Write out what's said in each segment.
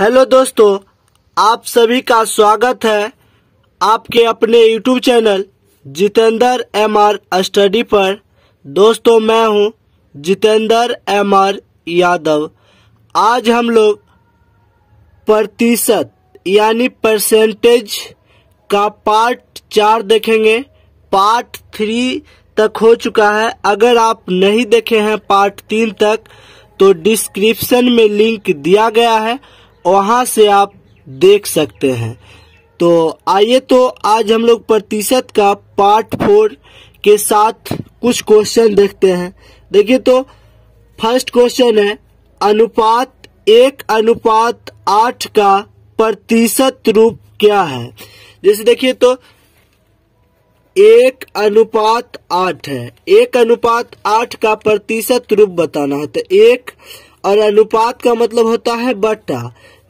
hello दोस्तों आप सभी का स्वागत है आपके अपने YouTube channel Jitendra M R study पर दोस्तों मैं हूं जितेंद्र एम आर यादव आज हम लोग प्रतिशत यानी परसेंटेज का पार्ट चार देखेंगे पार्ट थ्री तक हो चुका है अगर आप नहीं देखे हैं पार्ट तीन तक तो डिस्क्रिप्शन में लिंक दिया गया है वहाँ से आप देख सकते हैं तो आइए तो आज हम लोग प्रतिशत का पार्ट फोर के साथ कुछ क्वेश्चन देखते हैं देखिए तो फर्स्ट क्वेश्चन है अनुपात एक अनुपात आठ का प्रतिशत रूप क्या है जैसे देखिए तो एक अनुपात आठ है एक अनुपात आठ का प्रतिशत रूप बताना है तो एक और अनुपात का मतलब होता है बट्टा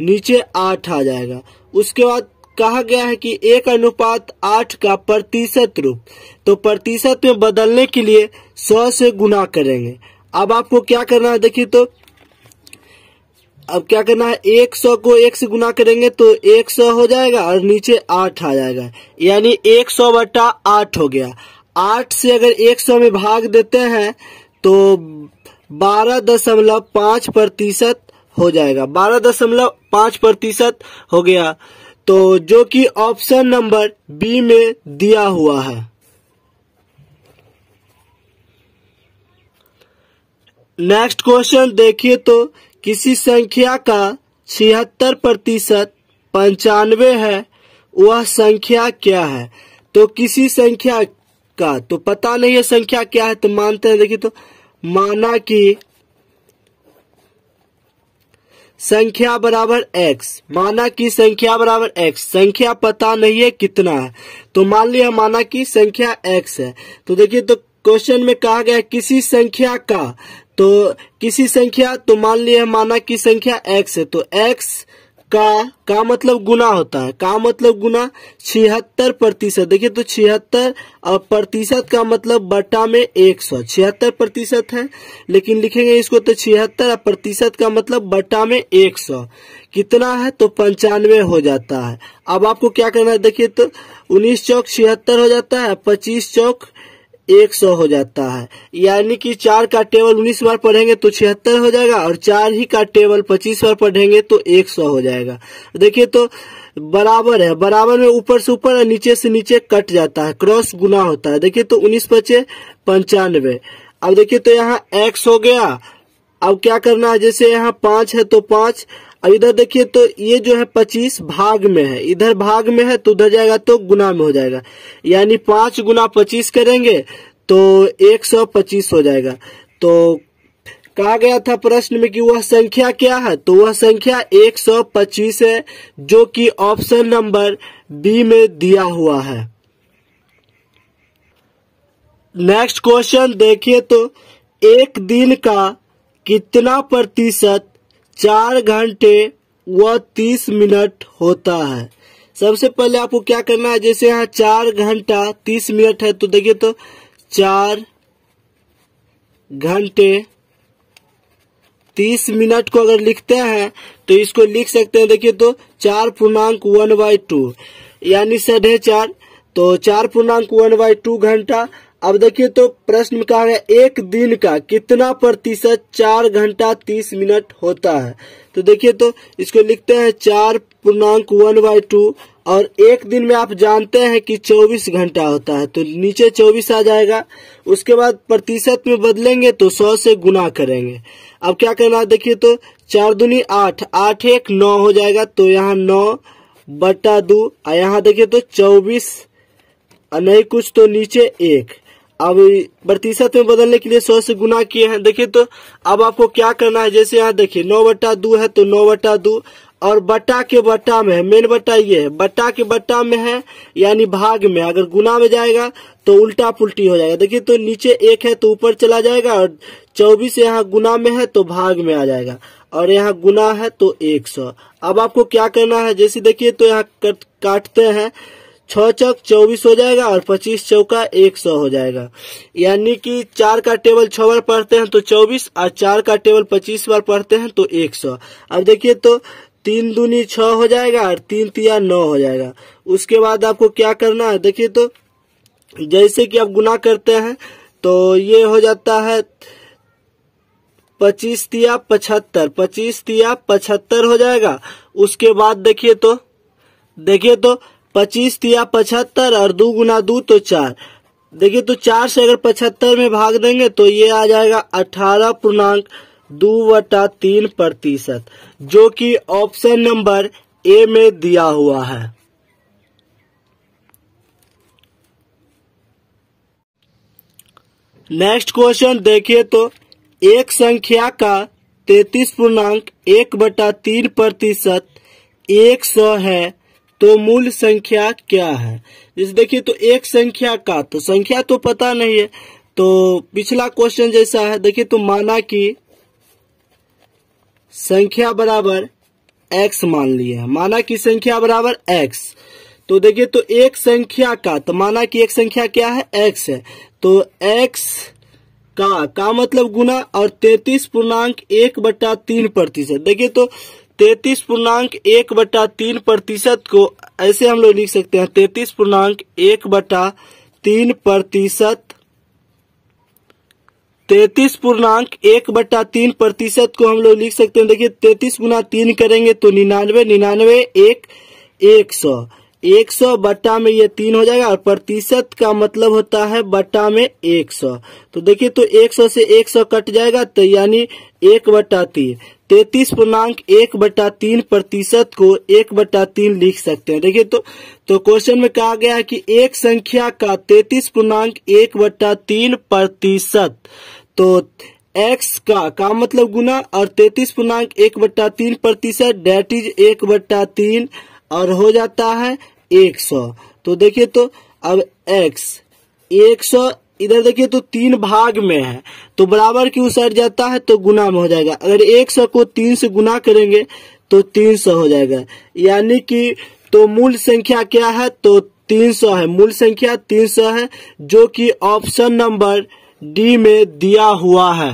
नीचे आठ आ जाएगा उसके बाद कहा गया है कि एक अनुपात आठ का प्रतिशत रूप तो प्रतिशत में बदलने के लिए सौ से गुना करेंगे अब आपको क्या करना है देखिए तो अब क्या करना है एक सौ को एक से गुना करेंगे तो एक सौ हो जाएगा और नीचे आठ आ जाएगा यानी एक सौ बटा आठ हो गया आठ से अगर एक सौ में भाग देते हैं तो बारह दशमलव पांच प्रतिशत हो जाएगा बारह दशमलव पांच प्रतिशत हो गया तो जो कि ऑप्शन नंबर बी में दिया हुआ है नेक्स्ट क्वेश्चन देखिए तो किसी संख्या का छिहत्तर प्रतिशत पंचानवे है वह संख्या क्या है तो किसी संख्या का तो पता नहीं है संख्या क्या है तो मानते हैं देखिए तो माना कि संख्या बराबर एक्स माना कि संख्या बराबर एक्स संख्या पता नहीं है कितना है तो मान लिया माना कि संख्या एक्स है तो देखिए तो क्वेश्चन में कहा गया किसी संख्या का तो किसी संख्या तो मान लिया माना कि संख्या एक्स है तो एक्स का का मतलब गुना होता है का मतलब गुना छिहत्तर प्रतिशत देखिये तो छिहत्तर और प्रतिशत का मतलब बटा में एक सौ छिहत्तर प्रतिशत है लेकिन लिखेंगे इसको तो छिहत्तर और प्रतिशत का मतलब बटा में एक सौ कितना है तो पंचानवे हो जाता है अब आपको क्या करना है देखिए तो उन्नीस चौक छिहत्तर हो जाता है पच्चीस चौक एक सौ हो जाता है यानी कि चार का टेबल उन्नीस बार पढ़ेंगे तो छिहत्तर हो जाएगा और चार ही का टेबल पच्चीस बार पढ़ेंगे तो एक सौ हो जाएगा देखिए तो बराबर है बराबर में ऊपर से ऊपर और नीचे से नीचे कट जाता है क्रॉस गुना होता है देखिए तो उन्नीस पचे पंचानवे अब देखिए तो यहाँ एक्स हो गया अब क्या करना है जैसे यहाँ पांच है तो पांच और इधर देखिए तो ये जो है पच्चीस भाग में है इधर भाग में है तो उधर जाएगा तो गुना में हो जाएगा यानी पांच गुना पच्चीस करेंगे तो एक सौ पच्चीस हो जाएगा तो कहा गया था प्रश्न में कि वह संख्या क्या है तो वह संख्या एक सौ पच्चीस है जो कि ऑप्शन नंबर बी में दिया हुआ है नेक्स्ट क्वेश्चन देखिए तो एक दिन का कितना प्रतिशत चार घंटे व तीस मिनट होता है सबसे पहले आपको क्या करना है जैसे यहाँ चार घंटा तीस मिनट है तो देखिए तो चार घंटे तीस मिनट को अगर लिखते हैं तो इसको लिख सकते हैं देखिए तो चार पूर्णांक वन बाई टू यानी साढ़े चार तो चार पूर्णांक वन बाई टू घंटा अब देखिए तो प्रश्न कहा गया एक दिन का कितना प्रतिशत चार घंटा तीस मिनट होता है तो देखिए तो इसको लिखते हैं चार पूर्णांक वन बाय टू और एक दिन में आप जानते हैं कि चौबीस घंटा होता है तो नीचे चौबीस आ जाएगा उसके बाद प्रतिशत में बदलेंगे तो सौ से गुना करेंगे अब क्या करना है देखिए तो चार दुनी आठ आठ एक नौ हो जाएगा तो यहाँ नौ बट्टा दो यहाँ देखिए तो चौबीस नहीं कुछ तो नीचे एक अब प्रतिशत में बदलने के लिए सौ से गुना किए हैं देखिए तो अब आपको क्या करना है जैसे यहाँ देखिए नौ बट्टा दो है तो नौ बट्टा दो और बट्टा के बट्टा में मेन बट्टा ये है बट्टा के बट्टा में है यानी भाग में अगर गुना में जाएगा तो उल्टा पुल्टी हो जाएगा देखिए तो नीचे एक है तो ऊपर चला जाएगा और चौबीस यहाँ गुना में है तो भाग में आ जाएगा और यहाँ गुना है तो एक सौ अब आपको क्या करना है जैसे देखिए तो यहाँ काटते हैं छ चौक चौबीस हो जाएगा और पच्चीस चौका एक सौ हो जाएगा यानी कि चार का टेबल छ बार पढ़ते हैं तो चौबीस और चार का टेबल पच्चीस बार पढ़ते हैं तो एक सौ अब देखिए तो तीन दूनी छ हो जाएगा और तीन तिया नौ हो जाएगा उसके बाद आपको क्या करना है देखिए तो जैसे कि आप गुना करते हैं तो ये हो जाता है पच्चीस तिया पचहत्तर पच्चीस तिया पचहत्तर हो जाएगा उसके बाद देखिए तो देखिए तो पच्चीस तिया पचहत्तर और दो गुना दो तो चार देखिए तो चार से अगर पचहत्तर में भाग देंगे तो ये आ जाएगा अठारह पूर्णांक दो वटा तीन प्रतिशत जो कि ऑप्शन नंबर ए में दिया हुआ है नेक्स्ट क्वेश्चन देखिए तो एक संख्या का तैतीस पूर्णांक एक बटा तीन प्रतिशत एक सौ है तो मूल संख्या क्या है जैसे देखिए तो एक संख्या का तो संख्या तो पता नहीं है तो पिछला क्वेश्चन जैसा है देखिए तो माना कि संख्या बराबर एक्स मान है माना कि संख्या बराबर एक्स तो देखिए तो एक संख्या का तो माना कि एक संख्या क्या है एक्स है तो एक्स का का मतलब गुना और तैतीस पूर्णांक एक बट्टा तीन प्रतिशत देखिये तो तैतीस पूर्णांक एक बटा तीन प्रतिशत को ऐसे हम लोग लिख सकते हैं तैतीस पूर्णांक एक बटा तीन प्रतिशत तैतीस पूर्णांक एक बटा तीन प्रतिशत को हम लोग लिख सकते हैं देखिए तैतीस गुना तीन करेंगे तो निन्यानवे निन्यानवे एक एक सौ एक सौ बट्टा में ये तीन हो जाएगा और प्रतिशत का मतलब होता है बट्टा में एक सौ तो देखिए तो एक सौ से एक सौ कट जाएगा तो यानी एक बट्टा तीन तैतीस पूर्णांक एक बट्टा तीन प्रतिशत को एक बट्टा तीन लिख सकते हैं देखिए तो तो क्वेश्चन में कहा गया है कि एक संख्या का तैतीस पूर्णांक एक बट्टा तीन प्रतिशत तो एक्स का का मतलब गुना और तैतीस पूर्णांक एक बट्टा तीन प्रतिशत डेट इज एक बट्टा तीन और हो जाता है एक सौ तो देखिए तो अब एक्स एक सौ इधर देखिए तो तीन भाग में है तो बराबर की सर जाता है तो गुना में हो जाएगा अगर एक सौ को तीन से गुना करेंगे तो तीन सौ हो जाएगा यानी कि तो मूल संख्या क्या है तो तीन सौ है मूल संख्या तीन सौ है जो कि ऑप्शन नंबर डी में दिया हुआ है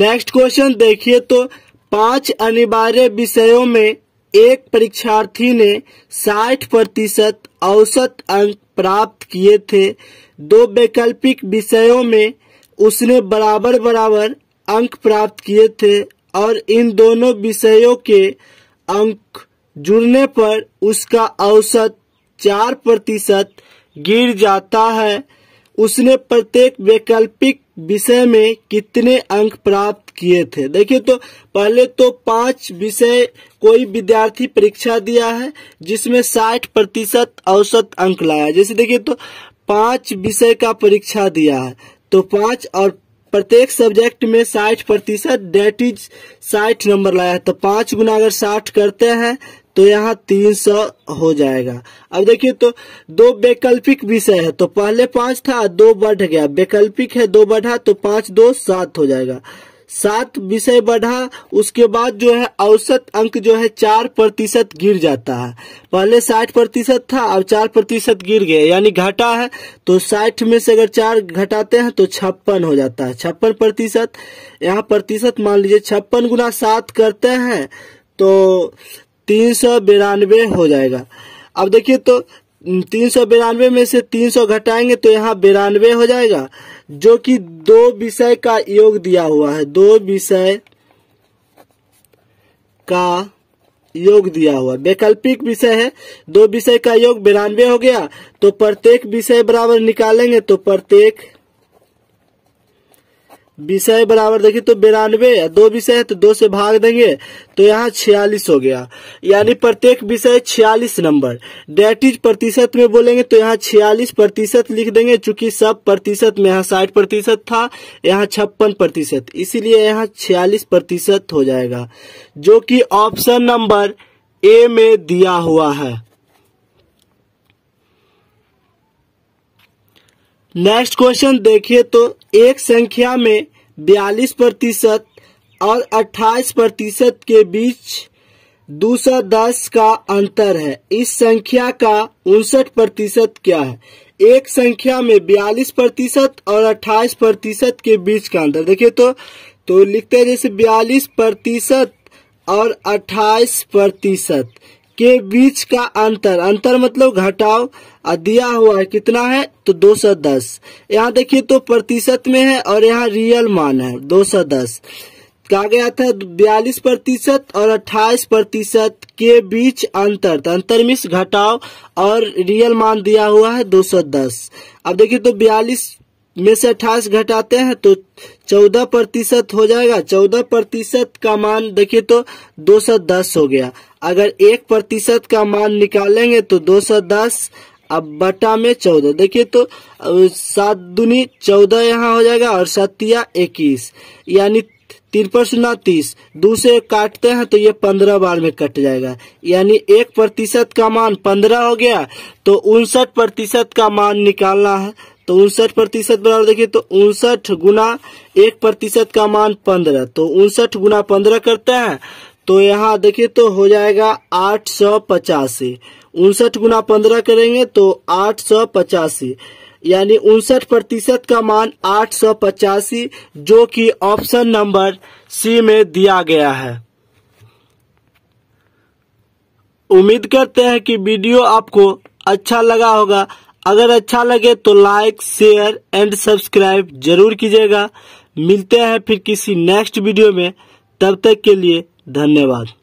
नेक्स्ट क्वेश्चन देखिए तो पांच अनिवार्य विषयों में एक परीक्षार्थी ने 60 प्रतिशत औसत अंक प्राप्त किए थे दो वैकल्पिक विषयों में उसने बराबर बराबर अंक प्राप्त किए थे और इन दोनों विषयों के अंक जुड़ने पर उसका औसत चार प्रतिशत गिर जाता है उसने प्रत्येक वैकल्पिक विषय में कितने अंक प्राप्त किए थे देखिए तो पहले तो पांच विषय कोई विद्यार्थी परीक्षा दिया है जिसमें साठ प्रतिशत औसत अंक लाया जैसे देखिए तो पांच विषय का परीक्षा दिया है तो पांच और प्रत्येक सब्जेक्ट में साठ प्रतिशत डेट इज साठ नंबर लाया है तो पांच गुना अगर साठ करते हैं तो यहाँ तीन सौ हो जाएगा अब देखिए तो दो वैकल्पिक विषय है तो पहले पांच था दो बढ़ गया वैकल्पिक है दो बढ़ा तो पांच दो सात हो जाएगा सात विषय बढ़ा उसके बाद जो है औसत अंक जो है चार प्रतिशत गिर जाता है पहले साठ प्रतिशत था अब चार प्रतिशत गिर गया यानी घटा है तो साठ में से अगर चार घटाते हैं तो छप्पन हो जाता है छप्पन प्रतिशत यहाँ प्रतिशत मान लीजिए छप्पन गुना सात करते हैं तो तीन सौ बिरानवे हो जाएगा अब देखिए तो तीन सौ बिरानवे में से तीन सौ घटाएंगे तो यहाँ बिरानवे हो जाएगा जो कि दो विषय का योग दिया हुआ है दो विषय का योग दिया हुआ वैकल्पिक विषय है दो विषय का योग बिरानवे हो गया तो प्रत्येक विषय बराबर निकालेंगे तो प्रत्येक विषय बराबर देखिए तो बिरानवे दो विषय है तो दो से भाग देंगे तो यहाँ छियालीस हो गया यानी प्रत्येक विषय छियालीस नंबर डेट इज प्रतिशत में बोलेंगे तो यहाँ छियालीस प्रतिशत लिख देंगे चूंकि सब प्रतिशत में यहाँ साठ प्रतिशत था यहाँ छप्पन प्रतिशत इसीलिए यहाँ छियालीस प्रतिशत हो जाएगा जो कि ऑप्शन नंबर ए में दिया हुआ है नेक्स्ट क्वेश्चन देखिए तो एक संख्या में बयालीस प्रतिशत और अट्ठाईस प्रतिशत के बीच दो सौ दस का अंतर है इस संख्या का उनसठ प्रतिशत क्या है एक संख्या में बयालीस प्रतिशत और अट्ठाईस प्रतिशत के बीच का अंतर देखिए तो तो लिखते हैं जैसे बयालीस प्रतिशत और अट्ठाईस प्रतिशत के बीच का अंतर अंतर मतलब घटाओ दिया हुआ है कितना है तो दो सौ दस यहाँ देखिये तो प्रतिशत में है और यहाँ रियल मान है दो सौ दस कहा गया था बयालीस प्रतिशत और अट्ठाईस प्रतिशत के बीच अंतर था तो अंतर मिस घटाओ और रियल मान दिया हुआ है 210 अब देखिए तो बयालीस में से अट्ठाईस घटाते हैं तो चौदह प्रतिशत हो जाएगा चौदह प्रतिशत का मान देखिए तो 210 हो गया अगर एक प्रतिशत का मान निकालेंगे तो 210 अब बटा में चौदह देखिए तो सात दुनी चौदह यहाँ हो जाएगा और सतिया इक्कीस यानी तिरपन सुना तीस दो से काटते हैं तो ये पंद्रह बार में कट जाएगा यानी एक प्रतिशत का मान पंद्रह हो गया तो उनसठ प्रतिशत का मान निकालना है तो उनसठ प्रतिशत बराबर देखिए तो उनसठ गुना एक प्रतिशत का मान पंद्रह तो उनसठ गुना पंद्रह करते हैं तो यहाँ देखिए तो हो जाएगा आठ सौ पचासी उनसठ गुना पंद्रह करेंगे तो आठ सौ पचासी यानी उनसठ प्रतिशत का मान आठ सौ पचासी जो कि ऑप्शन नंबर सी में दिया गया है उम्मीद करते हैं कि वीडियो आपको अच्छा लगा होगा अगर अच्छा लगे तो लाइक शेयर एंड सब्सक्राइब जरूर कीजिएगा मिलते हैं फिर किसी नेक्स्ट वीडियो में तब तक के लिए धन्यवाद